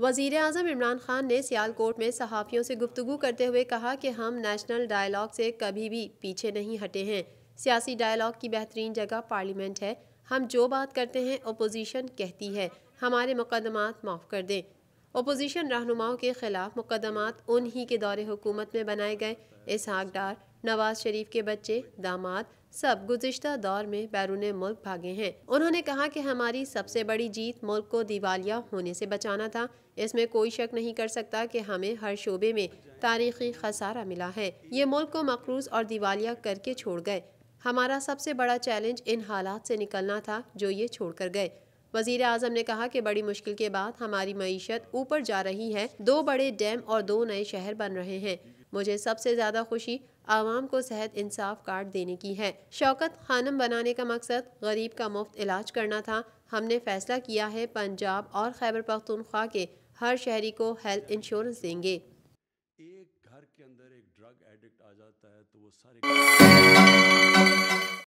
वजीर अजम इमरान खान ने सियालकोट में सहाफ़ियों से गुफ्तु करते हुए कहा कि हम नेशनल डायलाग से कभी भी पीछे नहीं हटे हैं सियासी डायलाग की बेहतरीन जगह पार्लियामेंट है हम जो बात करते हैं अपोजिशन कहती है हमारे मुकदमात माफ़ कर दें अपोजिशन रहनुमाओं के ख़िलाफ़ मुकदमात उन्हीं के दौर हुकूमत में बनाए गए इसहाक डार नवाज़ शरीफ के बच्चे दामाद सब गुजशत दौर में बैरून मुल्क भागे हैं उन्होंने कहा कि हमारी सबसे बड़ी जीत मुल्क को दिवालिया होने से बचाना था इसमें कोई शक नहीं कर सकता कि हमें हर शोबे में तारीखी खसारा मिला है ये मुल्क को मकरूज और दिवालिया करके छोड़ गए हमारा सबसे बड़ा चैलेंज इन हालात से निकलना था जो ये छोड़ कर गए वजीर अजम ने कहा कि बड़ी मुश्किल के बाद हमारी मीशत ऊपर जा रही है दो बड़े डैम और दो नए शहर बन रहे हैं मुझे सबसे ज़्यादा खुशी आवाम को सेहत इंसाफ कार्ड देने की है शौकत खानम बनाने का मकसद गरीब का मुफ्त इलाज करना था हमने फैसला किया है पंजाब और खैबर पख्तनख्वा के हर शहरी को हेल्थ इंश्योरेंस देंगे एक घर के अंदर एक ड्रग एडिक्ट आ जाता है तो वो सारे